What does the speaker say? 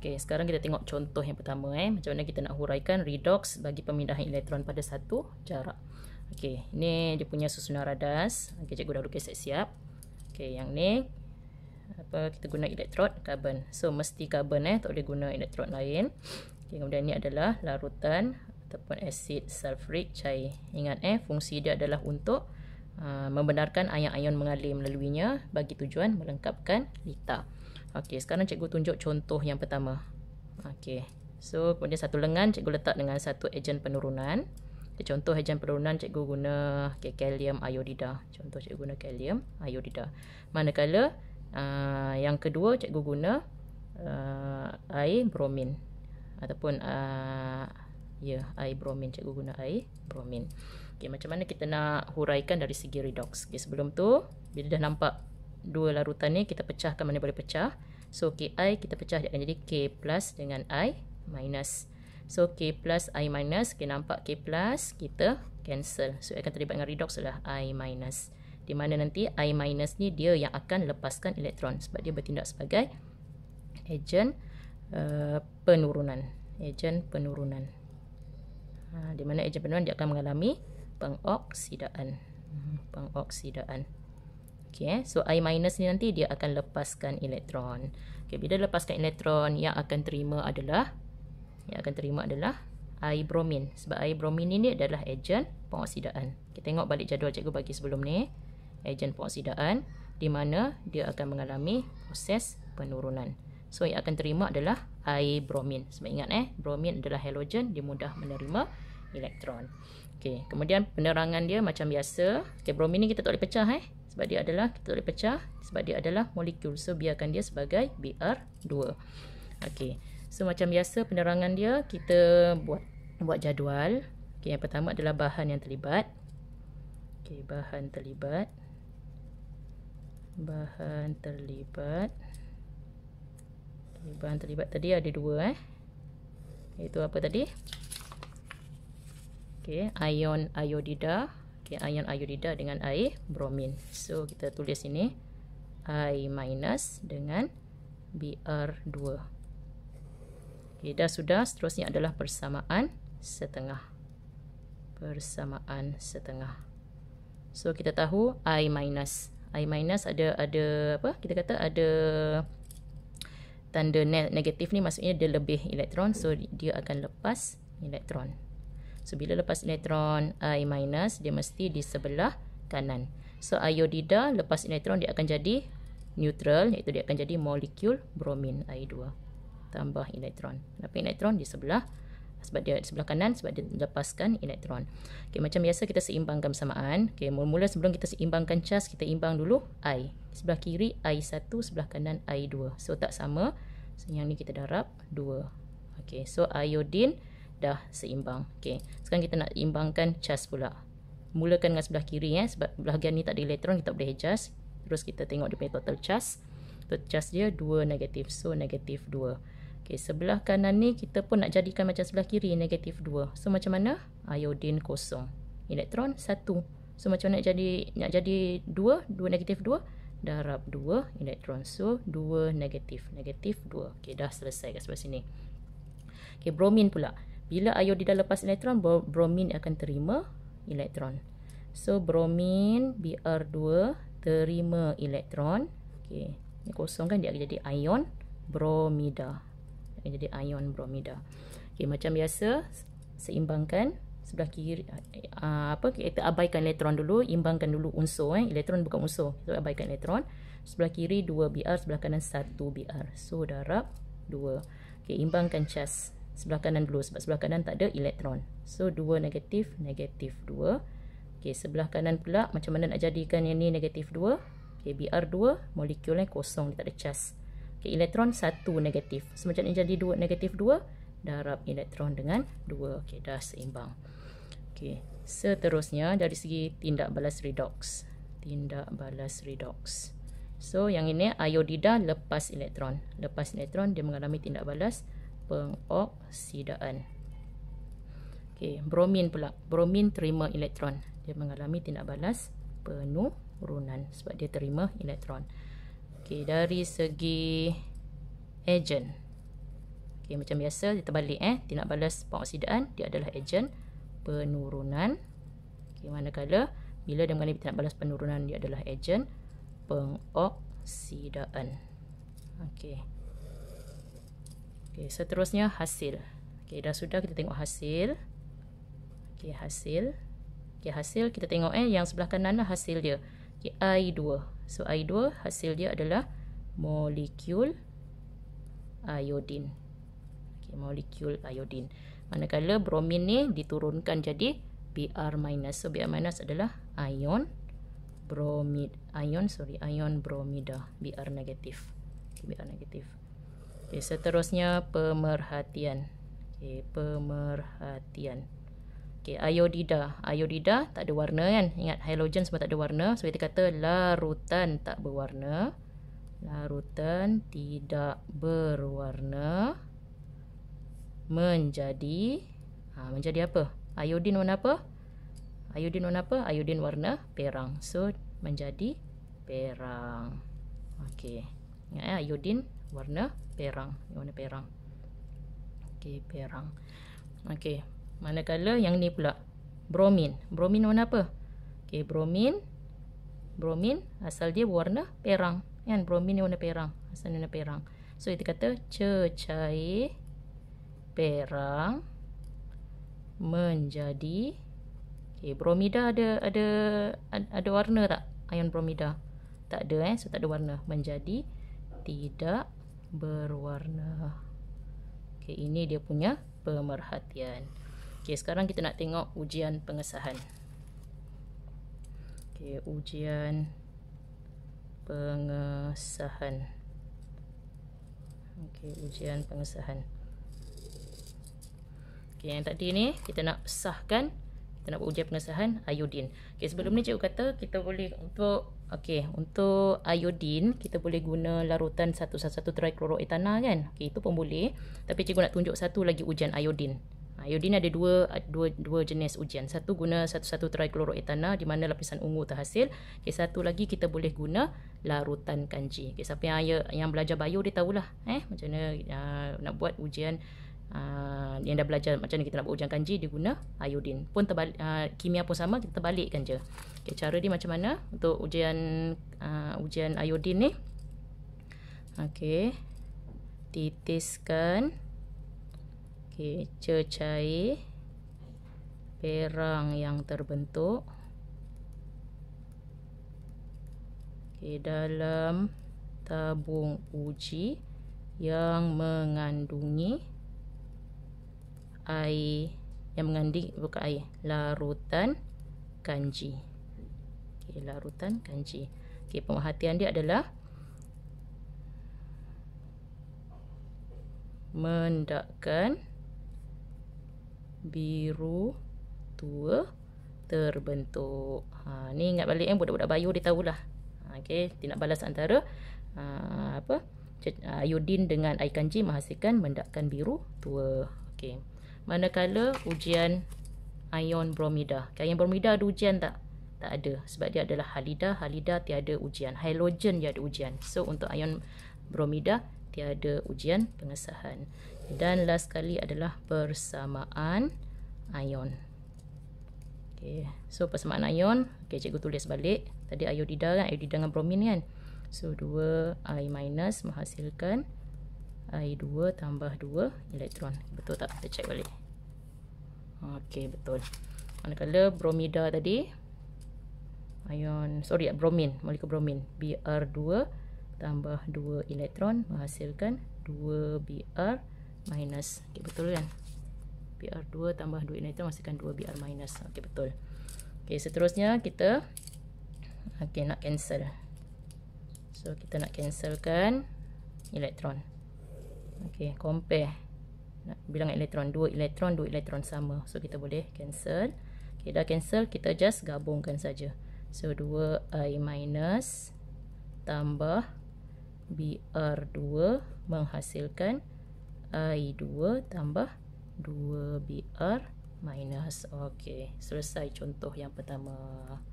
Okey, sekarang kita tengok contoh yang pertama eh. Macam mana kita nak huraikan redox bagi pemindahan elektron pada satu jarak. Okey, ini dia punya susunan radas. Okey, cikgu dah lukis siap. Okey, yang ni apa kita guna elektrod karbon. So mesti karbon eh, tak boleh guna elektrod lain. Okey, kemudian ni adalah larutan ataupun asid sulfuric cair. Ingat eh, fungsi dia adalah untuk uh, membenarkan ion-ion mengalir melaluinya bagi tujuan melengkapkan litar. Okey, sekarang cikgu tunjuk contoh yang pertama. Okey. So, kemudian satu lengan cikgu letak dengan satu ejen penurunan. Okay, contoh ejen penurunan cikgu guna okay, kalium iodida. Contoh cikgu guna kalium iodida. Manakala uh, yang kedua cikgu guna uh, air bromin ataupun uh, ya air bromin cikgu guna air bromin. Okey macam mana kita nak huraikan dari segi redox? Okey sebelum tu bila dah nampak dua larutan ni kita pecahkan mana boleh pecah. So KI kita pecah dia akan jadi K plus dengan I minus. So K plus I minus, kita okay, nampak K plus kita cancel. So akan terlibat dengan redox adalah I minus. Di mana nanti I minus ni dia yang akan lepaskan elektron sebab dia bertindak sebagai ejen uh, penurunan. Ejen penurunan. Ha, di mana ejen penurunan dia akan mengalami pengoksidaan. Hmm, pengoksidaan. Okay, eh. so I minus ni nanti dia akan lepaskan elektron. Okay, bila lepaskan elektron, yang akan terima adalah yang akan terima adalah I bromin. Sebab I bromin ini adalah ejen pengoksidaan. Kita okay, tengok balik jadual cikgu bagi sebelum ni. Ejen pengoksidaan di mana dia akan mengalami proses penurunan. So, yang akan terima adalah I bromin. Sebab ingat eh, bromin adalah halogen, dia mudah menerima elektron. Okay, kemudian penerangan dia macam biasa. Okay, bromin ni kita tak boleh pecah eh sebab dia adalah kita boleh pecah sebab dia adalah molekul so biarkan dia sebagai Br2 okey so macam biasa penerangan dia kita buat buat jadual okey yang pertama adalah bahan yang terlibat okey bahan terlibat bahan terlibat okay, bahan terlibat tadi ada dua eh itu apa tadi okey ion iodida okay, ion iodida dengan air bromin. So kita tulis sini I minus dengan Br2. Okay, dah sudah seterusnya adalah persamaan setengah. Persamaan setengah. So kita tahu I minus. I minus ada ada apa? Kita kata ada tanda negatif ni maksudnya dia lebih elektron. So dia akan lepas elektron. So bila lepas elektron I uh, minus dia mesti di sebelah kanan. So iodida lepas elektron dia akan jadi neutral iaitu dia akan jadi molekul bromin I2 tambah elektron. Kenapa elektron di sebelah sebab dia di sebelah kanan sebab dia lepaskan elektron. Okey macam biasa kita seimbangkan samaan. Okey mula-mula sebelum kita seimbangkan cas kita imbang dulu I. Sebelah kiri I1 sebelah kanan I2. So tak sama. So, yang ni kita darab 2. Okey so iodine dah seimbang. Okey. Sekarang kita nak imbangkan charge pula. Mulakan dengan sebelah kiri eh sebab bahagian ni tak ada elektron kita boleh charge. Terus kita tengok dia punya total charge. Total charge dia 2 negatif. So negatif 2. Okey, sebelah kanan ni kita pun nak jadikan macam sebelah kiri negatif 2. So macam mana? Iodin kosong. Elektron 1. So macam mana nak jadi nak jadi 2, 2 negatif 2 darab 2 elektron. So 2 negatif, negatif 2. Okey, dah selesai kat sebelah sini. Okey, bromin pula. Bila iodida lepas elektron, bromin akan terima elektron. So bromin Br2 terima elektron. Okey. Ini kosong kan dia jadi ion bromida. Dia jadi ion bromida. Okey, macam biasa seimbangkan sebelah kiri ah, ah, apa kita abaikan elektron dulu, imbangkan dulu unsur eh. Elektron bukan unsur. Kita abaikan elektron. Sebelah kiri 2 Br, sebelah kanan 1 Br. So darab 2. Okey, imbangkan charge sebelah kanan blue sebab sebelah kanan tak ada elektron. So dua negatif negatif dua. Okey sebelah kanan pula macam mana nak jadikan yang ni negatif dua? Okey Br2 molekul ni kosong dia tak ada cas. Okey elektron satu negatif. So macam ni jadi dua negatif dua, darab elektron dengan dua, Okey dah seimbang. Okey seterusnya dari segi tindak balas redox. Tindak balas redox. So yang ini iodida lepas elektron. Lepas elektron dia mengalami tindak balas pengoksidaan. Okey, bromin pula. Bromin terima elektron. Dia mengalami tindak balas penurunan sebab dia terima elektron. Okey, dari segi agent. Okey, macam biasa dia terbalik eh. Tindak balas pengoksidaan dia adalah agent penurunan. Okey, manakala bila dia mengalami tindak balas penurunan dia adalah agent pengoksidaan. Okey. Okey, seterusnya hasil. Okey, dah sudah kita tengok hasil. Okey, hasil. Okey, hasil kita tengok eh yang sebelah kanan lah hasil dia. Okey, I2. So, I2 hasil dia adalah molekul iodin. Okey, molekul iodin. Manakala bromin ni diturunkan jadi Br-. So, Br- adalah ion bromid. Ion, sorry, ion bromida. Br negatif. Br negatif. Okay, seterusnya pemerhatian. Okay, pemerhatian. Okay, iodida. Iodida tak ada warna kan? Ingat halogen semua tak ada warna. So kita kata larutan tak berwarna. Larutan tidak berwarna menjadi ha, menjadi apa? Iodin warna apa? Iodin warna apa? Iodin warna perang. So menjadi perang. Okey ingat ya, ya iodin warna perang warna perang okey perang okey manakala yang ni pula bromin bromin warna apa okey bromin bromin asal dia warna perang kan bromin ni warna perang asal warna perang so kita kata cecair perang menjadi okey bromida ada ada ada warna tak ion bromida tak ada eh so tak ada warna menjadi tidak berwarna. Okey, ini dia punya pemerhatian. Okey, sekarang kita nak tengok ujian pengesahan. Okey, ujian pengesahan. Okey, ujian pengesahan. Okey, yang tadi ni kita nak pesahkan kita nak buat ujian pengesahan iodin. Okey sebelum ni cikgu kata kita boleh untuk okey untuk iodin kita boleh guna larutan 111 trichloroethana kan. Okey itu pun boleh tapi cikgu nak tunjuk satu lagi ujian iodin. Iodin ada dua, dua dua jenis ujian. Satu guna satu-satu trichloroethana di mana lapisan ungu terhasil. Okey satu lagi kita boleh guna larutan kanji. Okey siapa yang yang belajar bio dia tahulah eh macam mana uh, nak buat ujian uh, yang dah belajar macam mana kita nak buat ujian kanji dia guna iodin pun terbalik uh, kimia pun sama kita terbalikkan je okay, cara dia macam mana untuk ujian uh, ujian iodin ni okey titiskan okey cecair perang yang terbentuk okey dalam tabung uji yang mengandungi air yang mengandik bukan air larutan kanji okay, larutan kanji okay, pemerhatian dia adalah mendakkan biru tua terbentuk ha, ni ingat balik eh, budak-budak bayu dia tahulah ha, okay, dia nak balas antara ha, apa Ayudin ha, dengan air kanji menghasilkan mendakkan biru tua. Okay manakala ujian ion bromida. Ion bromida ada ujian tak? Tak ada. Sebab dia adalah halida. Halida tiada ujian. Halogen dia ada ujian. So untuk ion bromida tiada ujian pengesahan. Dan last kali adalah persamaan ion. Okay. So persamaan ion, okay, cikgu tulis balik. Tadi iodida kan? Iodida dengan bromin kan? So 2i minus menghasilkan 2 air 2 tambah 2 elektron. Betul tak? Kita cek balik. Okey, betul. Manakala bromida tadi, ion, sorry, bromin, molekul bromin, Br2 tambah 2 elektron menghasilkan 2 Br minus. Okey, betul kan? Br2 tambah 2 elektron menghasilkan 2 Br minus. Okey, betul. Okey, seterusnya kita okey nak cancel. So, kita nak cancelkan elektron. Okey, compare. bilang elektron dua elektron dua elektron sama. So kita boleh cancel. Okey, dah cancel, kita just gabungkan saja. So 2i minus tambah Br2 menghasilkan I2 tambah 2Br minus. Okey, selesai contoh yang pertama.